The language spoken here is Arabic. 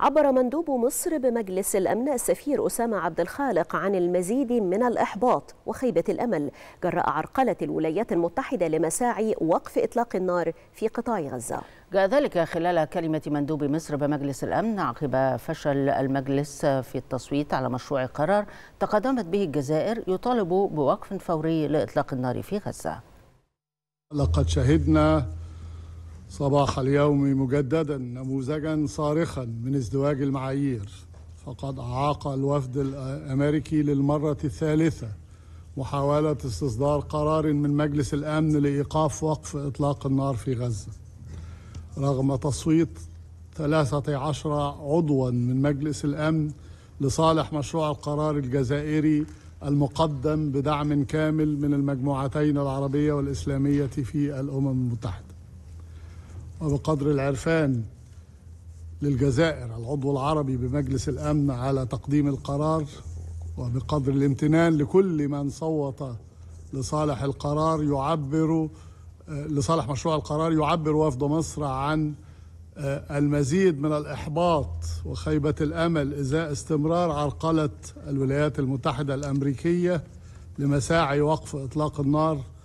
عبر مندوب مصر بمجلس الأمن السفير أسامة عبد الخالق عن المزيد من الإحباط وخيبة الأمل جراء عرقلة الولايات المتحدة لمساعي وقف إطلاق النار في قطاع غزة جاء ذلك خلال كلمة مندوب مصر بمجلس الأمن عقب فشل المجلس في التصويت على مشروع قرار تقدمت به الجزائر يطالب بوقف فوري لإطلاق النار في غزة لقد شهدنا صباح اليوم مجددا نموذجا صارخا من ازدواج المعايير فقد أعاق الوفد الأمريكي للمرة الثالثة محاولة استصدار قرار من مجلس الأمن لإيقاف وقف إطلاق النار في غزة رغم تصويت 13 عضوا من مجلس الأمن لصالح مشروع القرار الجزائري المقدم بدعم كامل من المجموعتين العربية والإسلامية في الأمم المتحدة وبقدر العرفان للجزائر العضو العربي بمجلس الامن على تقديم القرار وبقدر الامتنان لكل من صوت لصالح القرار يعبر لصالح مشروع القرار يعبر وفد مصر عن آه، المزيد من الاحباط وخيبه الامل ازاء استمرار عرقله الولايات المتحده الامريكيه لمساعي وقف اطلاق النار